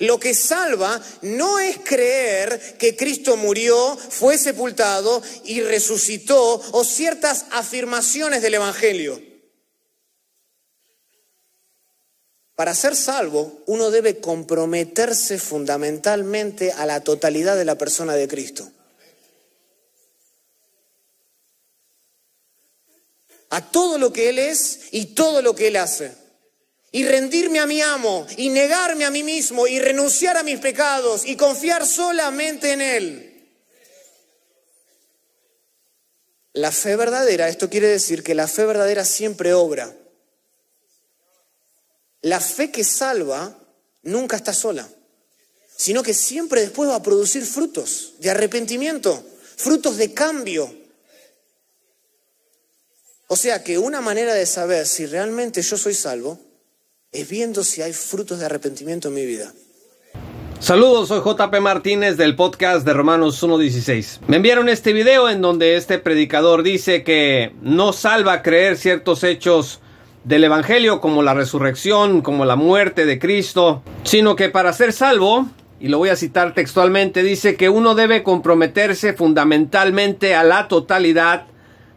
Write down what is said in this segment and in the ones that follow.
Lo que salva no es creer que Cristo murió, fue sepultado y resucitó o ciertas afirmaciones del Evangelio. Para ser salvo, uno debe comprometerse fundamentalmente a la totalidad de la persona de Cristo. A todo lo que Él es y todo lo que Él hace y rendirme a mi amo y negarme a mí mismo y renunciar a mis pecados y confiar solamente en Él. La fe verdadera, esto quiere decir que la fe verdadera siempre obra. La fe que salva nunca está sola, sino que siempre después va a producir frutos de arrepentimiento, frutos de cambio. O sea que una manera de saber si realmente yo soy salvo es viendo si hay frutos de arrepentimiento en mi vida. Saludos, soy JP Martínez del podcast de Romanos 1.16. Me enviaron este video en donde este predicador dice que no salva creer ciertos hechos del Evangelio como la resurrección, como la muerte de Cristo, sino que para ser salvo, y lo voy a citar textualmente, dice que uno debe comprometerse fundamentalmente a la totalidad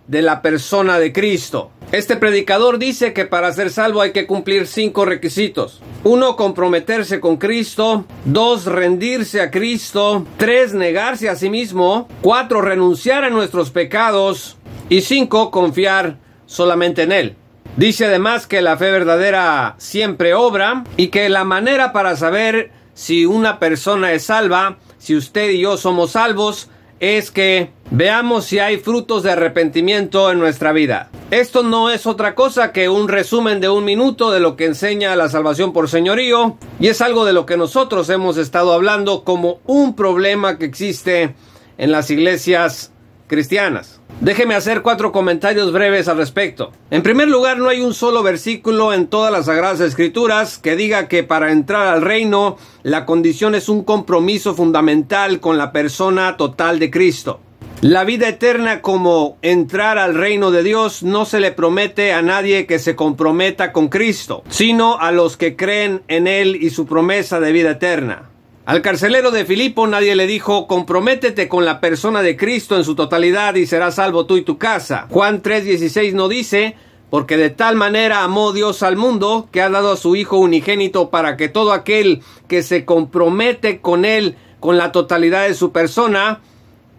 de la persona de Cristo. Este predicador dice que para ser salvo hay que cumplir cinco requisitos. Uno, comprometerse con Cristo. Dos, rendirse a Cristo. Tres, negarse a sí mismo. Cuatro, renunciar a nuestros pecados. Y cinco, confiar solamente en Él. Dice además que la fe verdadera siempre obra y que la manera para saber si una persona es salva, si usted y yo somos salvos, es que Veamos si hay frutos de arrepentimiento en nuestra vida. Esto no es otra cosa que un resumen de un minuto de lo que enseña la salvación por señorío y es algo de lo que nosotros hemos estado hablando como un problema que existe en las iglesias cristianas. Déjeme hacer cuatro comentarios breves al respecto. En primer lugar, no hay un solo versículo en todas las Sagradas Escrituras que diga que para entrar al reino la condición es un compromiso fundamental con la persona total de Cristo. La vida eterna como entrar al reino de Dios no se le promete a nadie que se comprometa con Cristo, sino a los que creen en Él y su promesa de vida eterna. Al carcelero de Filipo nadie le dijo, comprométete con la persona de Cristo en su totalidad y serás salvo tú y tu casa. Juan 3:16 no dice, porque de tal manera amó Dios al mundo que ha dado a su Hijo unigénito para que todo aquel que se compromete con Él, con la totalidad de su persona,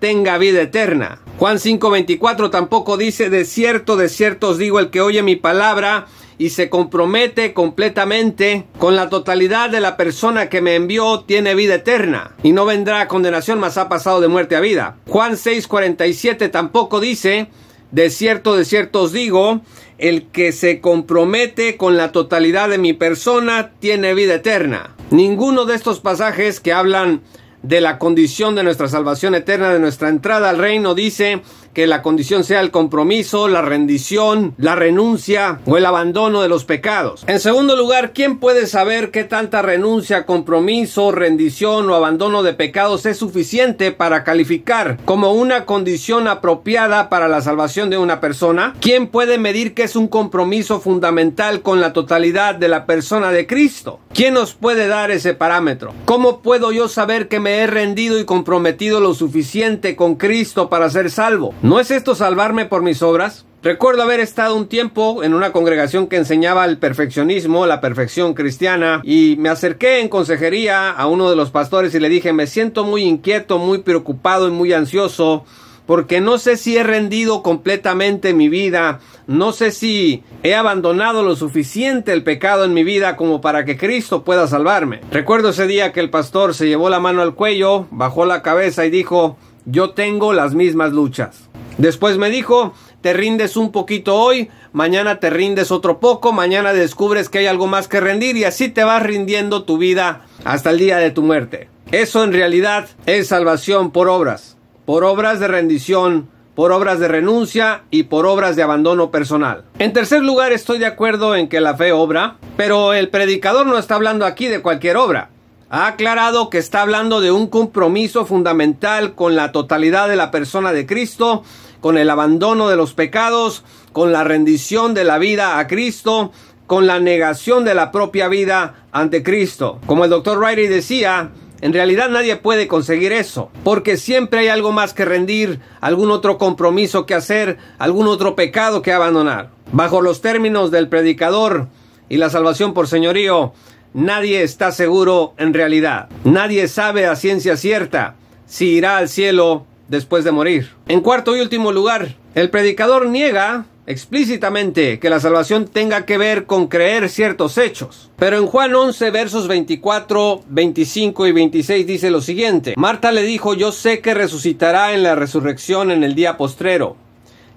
tenga vida eterna. Juan 5:24 tampoco dice, de cierto, de cierto os digo, el que oye mi palabra y se compromete completamente con la totalidad de la persona que me envió tiene vida eterna y no vendrá condenación, mas ha pasado de muerte a vida. Juan 6:47 tampoco dice, de cierto, de cierto os digo, el que se compromete con la totalidad de mi persona tiene vida eterna. Ninguno de estos pasajes que hablan de la condición de nuestra salvación eterna, de nuestra entrada al reino, dice que la condición sea el compromiso, la rendición, la renuncia o el abandono de los pecados. En segundo lugar, ¿quién puede saber qué tanta renuncia, compromiso, rendición o abandono de pecados es suficiente para calificar como una condición apropiada para la salvación de una persona? ¿Quién puede medir que es un compromiso fundamental con la totalidad de la persona de Cristo? ¿Quién nos puede dar ese parámetro? ¿Cómo puedo yo saber que me he rendido y comprometido lo suficiente con Cristo para ser salvo? ¿No es esto salvarme por mis obras? Recuerdo haber estado un tiempo en una congregación que enseñaba el perfeccionismo, la perfección cristiana, y me acerqué en consejería a uno de los pastores y le dije, me siento muy inquieto, muy preocupado y muy ansioso, porque no sé si he rendido completamente mi vida, no sé si he abandonado lo suficiente el pecado en mi vida como para que Cristo pueda salvarme. Recuerdo ese día que el pastor se llevó la mano al cuello, bajó la cabeza y dijo, yo tengo las mismas luchas. Después me dijo, te rindes un poquito hoy, mañana te rindes otro poco, mañana descubres que hay algo más que rendir y así te vas rindiendo tu vida hasta el día de tu muerte. Eso en realidad es salvación por obras, por obras de rendición, por obras de renuncia y por obras de abandono personal. En tercer lugar, estoy de acuerdo en que la fe obra, pero el predicador no está hablando aquí de cualquier obra ha aclarado que está hablando de un compromiso fundamental con la totalidad de la persona de Cristo, con el abandono de los pecados, con la rendición de la vida a Cristo, con la negación de la propia vida ante Cristo. Como el doctor Riley decía, en realidad nadie puede conseguir eso, porque siempre hay algo más que rendir, algún otro compromiso que hacer, algún otro pecado que abandonar. Bajo los términos del predicador y la salvación por señorío, Nadie está seguro en realidad. Nadie sabe a ciencia cierta si irá al cielo después de morir. En cuarto y último lugar, el predicador niega explícitamente que la salvación tenga que ver con creer ciertos hechos. Pero en Juan 11 versos 24, 25 y 26 dice lo siguiente. Marta le dijo, yo sé que resucitará en la resurrección en el día postrero.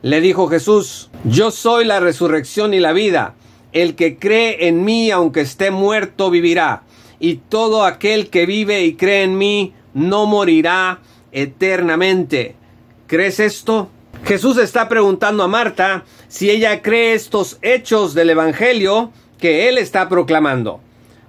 Le dijo Jesús, yo soy la resurrección y la vida. El que cree en mí, aunque esté muerto, vivirá. Y todo aquel que vive y cree en mí, no morirá eternamente. ¿Crees esto? Jesús está preguntando a Marta si ella cree estos hechos del Evangelio que él está proclamando.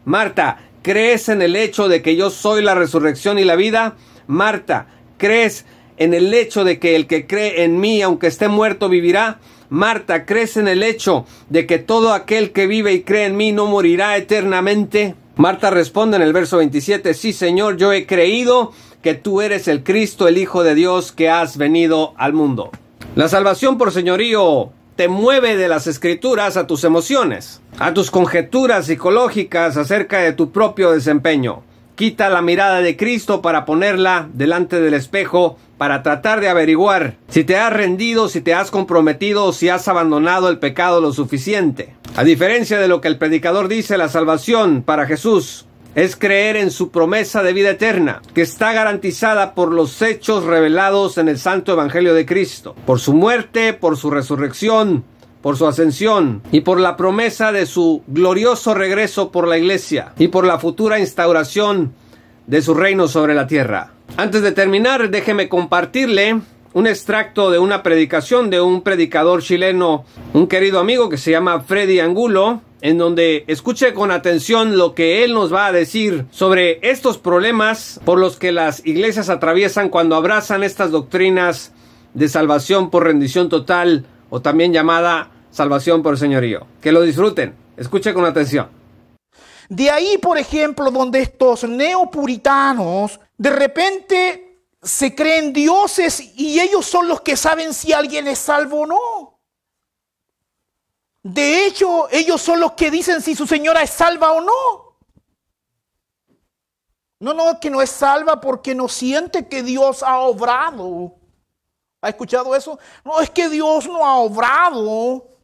Marta, ¿crees en el hecho de que yo soy la resurrección y la vida? Marta, ¿crees en el hecho de que el que cree en mí, aunque esté muerto, vivirá? Marta, ¿crees en el hecho de que todo aquel que vive y cree en mí no morirá eternamente? Marta responde en el verso 27, sí Señor, yo he creído que tú eres el Cristo, el Hijo de Dios, que has venido al mundo. La salvación por señorío te mueve de las escrituras a tus emociones, a tus conjeturas psicológicas acerca de tu propio desempeño quita la mirada de Cristo para ponerla delante del espejo para tratar de averiguar si te has rendido, si te has comprometido si has abandonado el pecado lo suficiente. A diferencia de lo que el predicador dice, la salvación para Jesús es creer en su promesa de vida eterna, que está garantizada por los hechos revelados en el Santo Evangelio de Cristo, por su muerte, por su resurrección, por su ascensión y por la promesa de su glorioso regreso por la iglesia y por la futura instauración de su reino sobre la tierra. Antes de terminar, déjeme compartirle un extracto de una predicación de un predicador chileno, un querido amigo que se llama Freddy Angulo, en donde escuche con atención lo que él nos va a decir sobre estos problemas por los que las iglesias atraviesan cuando abrazan estas doctrinas de salvación por rendición total o también llamada salvación por el señorío. Que lo disfruten. Escuche con atención. De ahí, por ejemplo, donde estos neopuritanos de repente se creen dioses y ellos son los que saben si alguien es salvo o no. De hecho, ellos son los que dicen si su señora es salva o no. No, no, que no es salva porque no siente que Dios ha obrado. ¿Ha escuchado eso? No, es que Dios no ha obrado.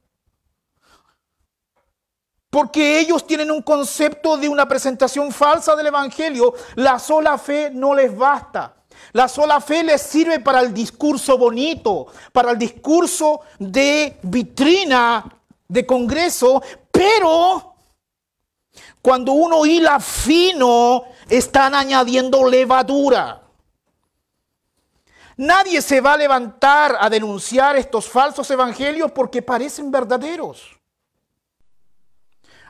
Porque ellos tienen un concepto de una presentación falsa del Evangelio. La sola fe no les basta. La sola fe les sirve para el discurso bonito, para el discurso de vitrina, de congreso, pero cuando uno hila fino, están añadiendo levadura. Nadie se va a levantar a denunciar estos falsos evangelios porque parecen verdaderos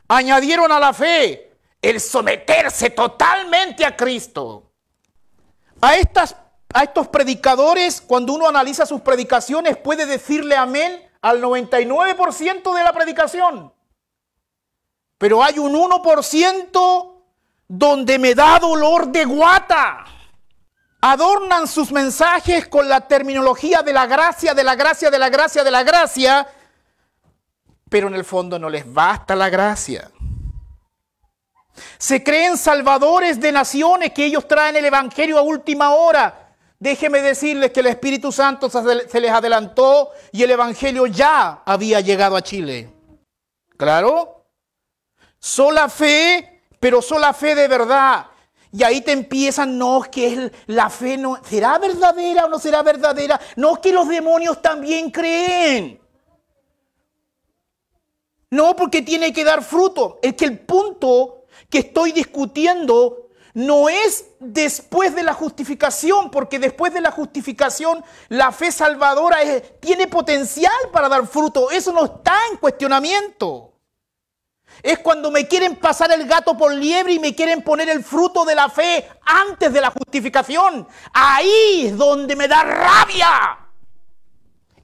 añadieron a la fe el someterse totalmente a Cristo. A, estas, a estos predicadores, cuando uno analiza sus predicaciones, puede decirle amén al 99% de la predicación. Pero hay un 1% donde me da dolor de guata. Adornan sus mensajes con la terminología de la gracia, de la gracia, de la gracia, de la gracia pero en el fondo no les basta la gracia. Se creen salvadores de naciones que ellos traen el Evangelio a última hora. Déjeme decirles que el Espíritu Santo se les adelantó y el Evangelio ya había llegado a Chile. ¿Claro? Sola fe, pero sola fe de verdad. Y ahí te empiezan, no, es que la fe no, ¿será verdadera o no será verdadera? No, que los demonios también creen. No, porque tiene que dar fruto. Es que el punto que estoy discutiendo no es después de la justificación, porque después de la justificación la fe salvadora tiene potencial para dar fruto. Eso no está en cuestionamiento. Es cuando me quieren pasar el gato por liebre y me quieren poner el fruto de la fe antes de la justificación. Ahí es donde me da rabia.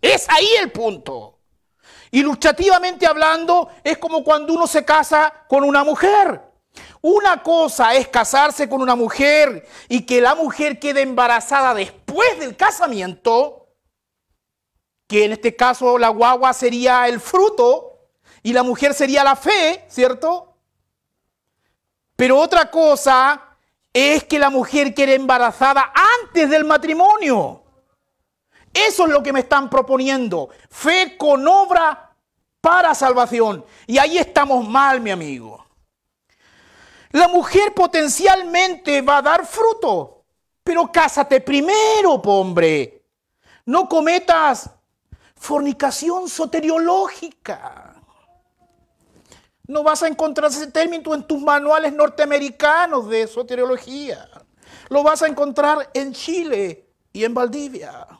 Es ahí el punto. Ilustrativamente hablando, es como cuando uno se casa con una mujer. Una cosa es casarse con una mujer y que la mujer quede embarazada después del casamiento, que en este caso la guagua sería el fruto y la mujer sería la fe, ¿cierto? Pero otra cosa es que la mujer quede embarazada antes del matrimonio. Eso es lo que me están proponiendo. Fe con obra para salvación. Y ahí estamos mal, mi amigo. La mujer potencialmente va a dar fruto, pero cásate primero, hombre. No cometas fornicación soteriológica. No vas a encontrar ese término en tus manuales norteamericanos de soteriología. Lo vas a encontrar en Chile y en Valdivia.